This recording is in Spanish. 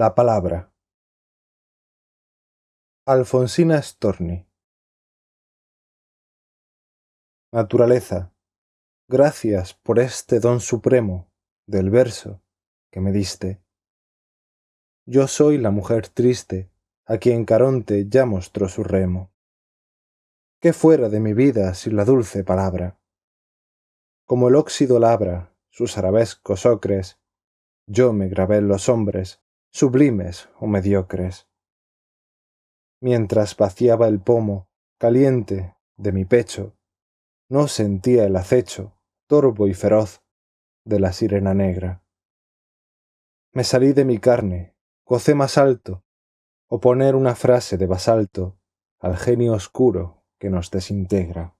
La palabra. Alfonsina Storni. Naturaleza, gracias por este don supremo del verso que me diste. Yo soy la mujer triste a quien Caronte ya mostró su remo. ¿Qué fuera de mi vida sin la dulce palabra? Como el óxido labra sus arabescos ocres, yo me grabé los hombres sublimes o mediocres. Mientras vaciaba el pomo, caliente, de mi pecho, no sentía el acecho, torvo y feroz, de la sirena negra. Me salí de mi carne, gocé más alto, o poner una frase de basalto al genio oscuro que nos desintegra.